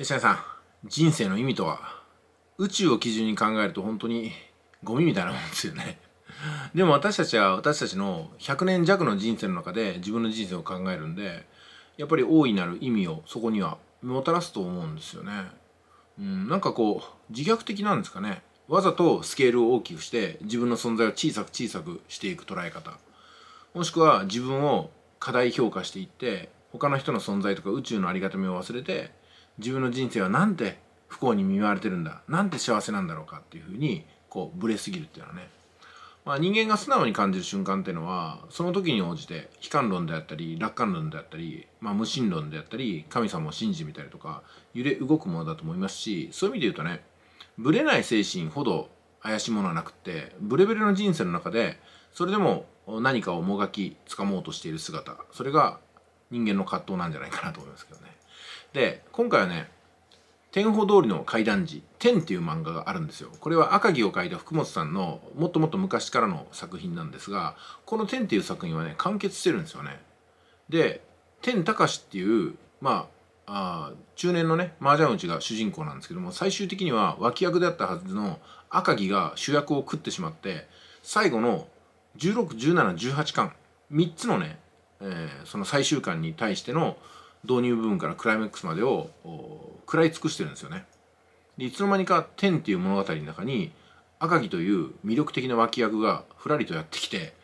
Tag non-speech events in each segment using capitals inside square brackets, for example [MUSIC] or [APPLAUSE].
吉谷さん人生の意味とは宇宙を基準に考えると本当にゴミみたいなもんですよね [LAUGHS] でも私たちは私たちの100年弱の人生の中で自分の人生を考えるんでやっぱり大いなる意味をそこにはもたらすと思うんですよね。うん、なんかこう自虐的なんですかね。わざとスケールを大きくして自分の存在を小さく小さくしていく捉え方。もしくは自分を過大評価していって他の人の存在とか宇宙のありがたみを忘れて自分の人生はなんて不幸に見舞われてるんだなんて幸せなんだろうかっていうふうにこうぶれすぎるっていうのはね、まあ、人間が素直に感じる瞬間っていうのはその時に応じて悲観論であったり楽観論であったり、まあ、無神論であったり神様を信じみたりとか揺れ動くものだと思いますしそういう意味で言うとねぶれない精神ほど怪しいものはなくってブレブレの人生の中でそれでも何かをもがき掴もうとしている姿それが人間の葛藤なんじゃないかなと思いますけどね。で今回はね天保通りの怪談時「天」っていう漫画があるんですよこれは赤城を描いた福本さんのもっともっと昔からの作品なんですがこの「天」っていう作品はね完結してるんですよねで天隆っていうまあ中年のね麻雀打ちが主人公なんですけども最終的には脇役であったはずの赤城が主役を食ってしまって最後の161718巻3つのね、えー、その最終巻に対しての導入部分からクライマックスまでを食らい尽くしてるんですよね。でいつの間にか「天」っていう物語の中に赤城という魅力的な脇役がふらりとやってきて、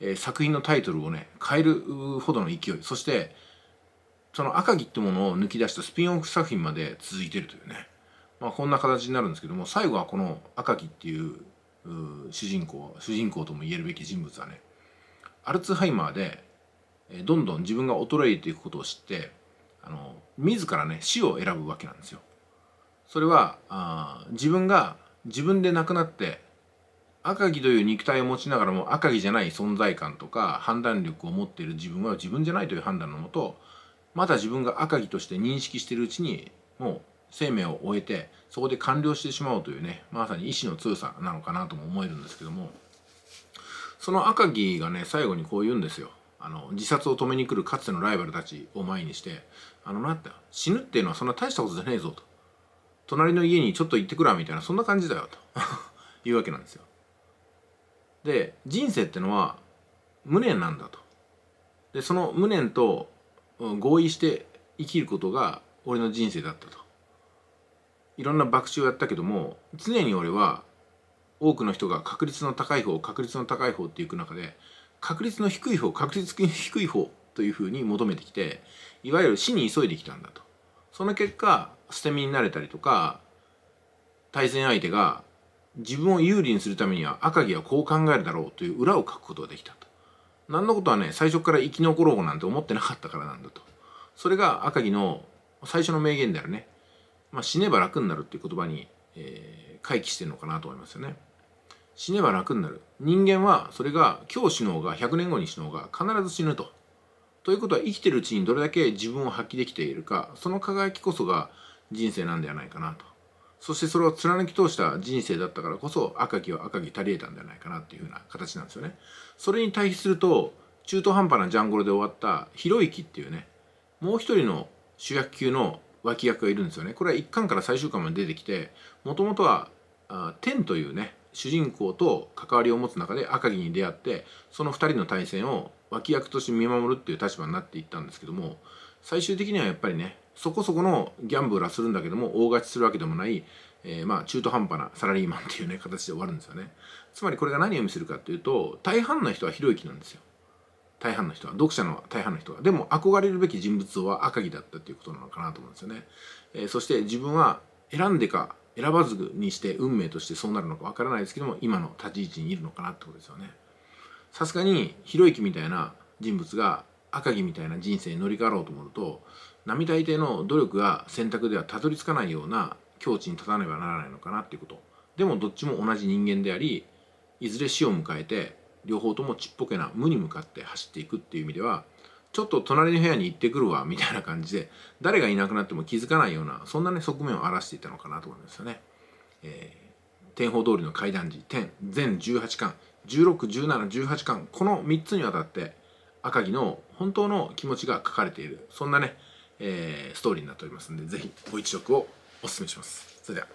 えー、作品のタイトルをね変えるほどの勢いそしてその赤城ってものを抜き出したスピンオフ作品まで続いてるというね、まあ、こんな形になるんですけども最後はこの赤城っていう主人公主人公とも言えるべき人物はねアルツハイマーでどんどん自分が衰えていくことを知ってあの自らね死を選ぶわけなんですよ。それはあ自分が自分で亡くなって赤城という肉体を持ちながらも赤城じゃない存在感とか判断力を持っている自分は自分じゃないという判断のもとまた自分が赤城として認識しているうちにもう生命を終えてそこで完了してしまうというねまさに意志の強さなのかなとも思えるんですけどもその赤城がね最後にこう言うんですよ。あの自殺を止めに来るかつてのライバルたちを前にして「あのな」って「死ぬっていうのはそんな大したことじゃねえぞ」と「隣の家にちょっと行ってくら」みたいなそんな感じだよと [LAUGHS] いうわけなんですよ。で人生ってのは無念なんだと。でその無念と合意して生きることが俺の人生だったと。いろんな爆打をやったけども常に俺は多くの人が確率の高い方確率の高い方っていく中で確率の低い方確率の低い方というふうに求めてきていわゆる死に急いできたんだとその結果捨て身になれたりとか対戦相手が自分を有利にするためには赤城はこう考えるだろうという裏を書くことができたと何のことはね最初から生き残ろうなんて思ってなかったからなんだとそれが赤城の最初の名言であるね、まあ、死ねば楽になるっていう言葉に、えー、回帰してるのかなと思いますよね。死ねば楽になる人間はそれが今日死のうが100年後に死のうが必ず死ぬと。ということは生きてるうちにどれだけ自分を発揮できているかその輝きこそが人生なんではないかなとそしてそれを貫き通した人生だったからこそ赤きは赤き足りえたんじゃないかなっていうふうな形なんですよねそれに対比すると中途半端なジャングルで終わったひろゆきっていうねもう一人の主役級の脇役がいるんですよねこれは一巻から最終巻まで出てきてもともとは「天」というね主人公と関わりを持つ中で赤城に出会ってその2人の対戦を脇役として見守るっていう立場になっていったんですけども最終的にはやっぱりねそこそこのギャンブルはするんだけども大勝ちするわけでもない、えー、まあ中途半端なサラリーマンっていうね形で終わるんですよねつまりこれが何を意味するかっていうと大半の人はひろゆきなんですよ大半の人は読者の大半の人はでも憧れるべき人物像は赤城だったっていうことなのかなと思うんですよね、えー、そして自分は選んでか選ばずにして運命としてそうなるのかわからないですけども今の立ち位置にいるのかなってことですよね。さすがにひろゆきみたいな人物が赤城みたいな人生に乗り換わろうと思うと並大抵の努力が選択ではたどり着かないような境地に立たねばならないのかなっていうことでもどっちも同じ人間でありいずれ死を迎えて両方ともちっぽけな無に向かって走っていくっていう意味ではちょっと隣の部屋に行ってくるわみたいな感じで誰がいなくなっても気づかないようなそんなね側面を荒らしていたのかなと思いますよね。えー、天保通りの階段時天全18巻161718巻この3つにわたって赤城の本当の気持ちが書かれているそんなね、えー、ストーリーになっておりますんで是非ご一読をおすすめします。それでは